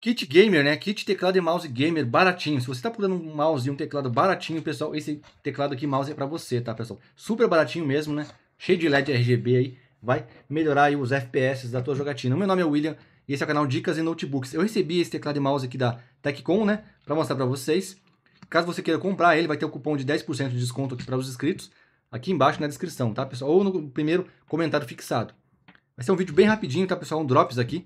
Kit gamer, né? Kit teclado e mouse gamer baratinho. Se você tá procurando um mouse e um teclado baratinho, pessoal, esse teclado aqui, mouse, é para você, tá, pessoal? Super baratinho mesmo, né? Cheio de LED RGB aí. Vai melhorar aí os FPS da tua jogatina. O meu nome é William e esse é o canal Dicas e Notebooks. Eu recebi esse teclado e mouse aqui da Teccom, né? Pra mostrar pra vocês. Caso você queira comprar ele, vai ter o um cupom de 10% de desconto aqui para os inscritos. Aqui embaixo na descrição, tá, pessoal? Ou no primeiro comentário fixado. Vai ser um vídeo bem rapidinho, tá, pessoal? Um drops aqui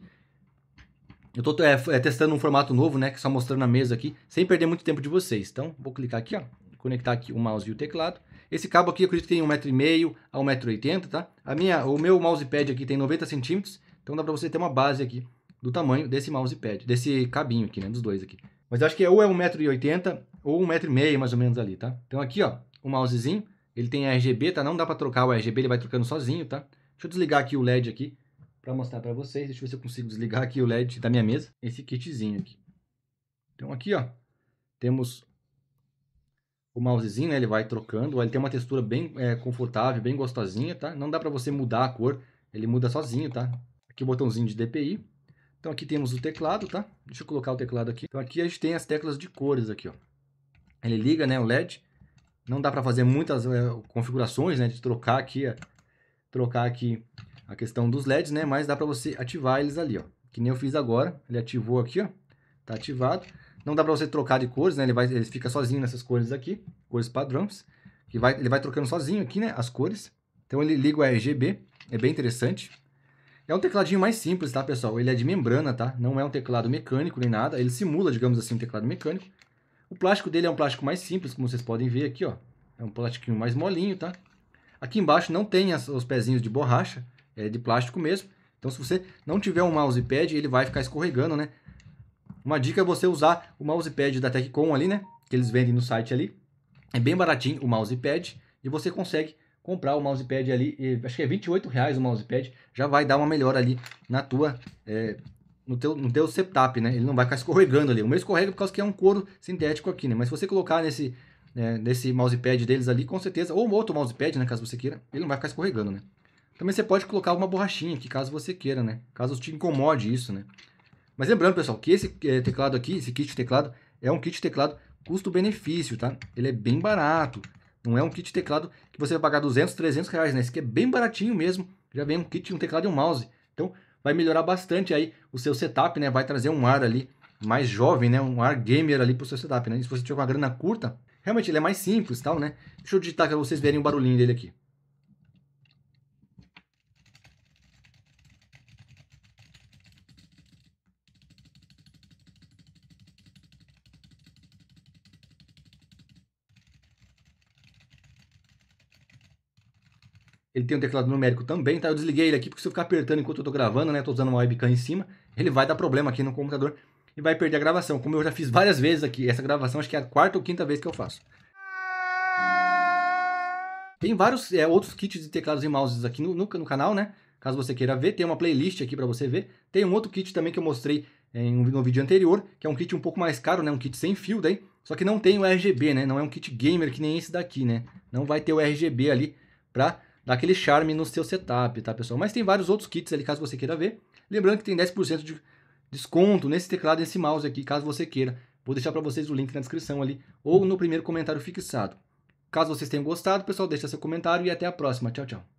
eu tô é, é, testando um formato novo, né? Que só mostrando na mesa aqui, sem perder muito tempo de vocês. Então, vou clicar aqui, ó. Conectar aqui o mouse e o teclado. Esse cabo aqui, eu acredito que tem 1,5m a 1,80m, tá? A minha, o meu mousepad aqui tem 90 centímetros, então dá pra você ter uma base aqui do tamanho desse mousepad, desse cabinho aqui, né? Dos dois aqui. Mas eu acho que é ou é 1,80m ou 1,5m mais ou menos ali, tá? Então aqui, ó, o mousezinho, ele tem RGB, tá? Não dá pra trocar o RGB, ele vai trocando sozinho, tá? Deixa eu desligar aqui o LED aqui, para mostrar para vocês. Deixa eu ver se eu consigo desligar aqui o LED da minha mesa, esse kitzinho aqui. Então aqui, ó, temos o mousezinho, né, ele vai trocando, ele tem uma textura bem é, confortável, bem gostosinha, tá? Não dá para você mudar a cor, ele muda sozinho, tá? Aqui o botãozinho de DPI. Então aqui temos o teclado, tá? Deixa eu colocar o teclado aqui. Então aqui a gente tem as teclas de cores aqui, ó. Ele liga, né, o LED. Não dá para fazer muitas é, configurações, né, de trocar aqui, é, trocar aqui a questão dos LEDs, né? Mas dá para você ativar eles ali, ó. Que nem eu fiz agora, ele ativou aqui, ó. Tá ativado. Não dá para você trocar de cores, né? Ele, vai, ele fica sozinho nessas cores aqui, cores padrões. Que vai, ele vai trocando sozinho aqui, né? As cores. Então ele liga o RGB, é bem interessante. É um tecladinho mais simples, tá, pessoal? Ele é de membrana, tá? Não é um teclado mecânico nem nada. Ele simula, digamos assim, um teclado mecânico. O plástico dele é um plástico mais simples, como vocês podem ver aqui, ó. É um plastiquinho mais molinho, tá? Aqui embaixo não tem as, os pezinhos de borracha, é de plástico mesmo. Então, se você não tiver um mousepad, ele vai ficar escorregando, né? Uma dica é você usar o mousepad da Teccom ali, né? Que eles vendem no site ali. É bem baratinho o mousepad e você consegue comprar o mousepad ali, e, acho que é 28 reais o mousepad, já vai dar uma melhora ali na tua, é, no teu, no teu setup, né? Ele não vai ficar escorregando ali. O meu escorrega por causa que é um couro sintético aqui, né? Mas se você colocar nesse, é, nesse mousepad deles ali, com certeza, ou um outro mousepad, né? Caso você queira, ele não vai ficar escorregando, né? Também você pode colocar uma borrachinha aqui, caso você queira, né? Caso te incomode isso, né? Mas lembrando, pessoal, que esse eh, teclado aqui, esse kit teclado, é um kit teclado custo-benefício, tá? Ele é bem barato. Não é um kit teclado que você vai pagar 200, 300 reais, né? Esse aqui é bem baratinho mesmo. Já vem um kit, um teclado e um mouse. Então, vai melhorar bastante aí o seu setup, né? Vai trazer um ar ali mais jovem, né? Um ar gamer ali pro seu setup, né? E se você tiver uma grana curta, realmente ele é mais simples tal, né? Deixa eu digitar para vocês verem o barulhinho dele aqui. Ele tem um teclado numérico também, tá? Eu desliguei ele aqui porque se eu ficar apertando enquanto eu tô gravando, né? Tô usando uma webcam em cima, ele vai dar problema aqui no computador e vai perder a gravação. Como eu já fiz várias vezes aqui, essa gravação acho que é a quarta ou quinta vez que eu faço. Tem vários é, outros kits de teclados e mouses aqui no, no, no, canal, né? Caso você queira ver, tem uma playlist aqui para você ver. Tem um outro kit também que eu mostrei é, em um, no vídeo anterior, que é um kit um pouco mais caro, né? Um kit sem fio daí. Só que não tem o RGB, né? Não é um kit gamer que nem esse daqui, né? Não vai ter o RGB ali para dá aquele charme no seu setup, tá, pessoal? Mas tem vários outros kits ali, caso você queira ver. Lembrando que tem 10% de desconto nesse teclado e nesse mouse aqui, caso você queira. Vou deixar para vocês o link na descrição ali ou no primeiro comentário fixado. Caso vocês tenham gostado, pessoal, deixa seu comentário e até a próxima. Tchau, tchau.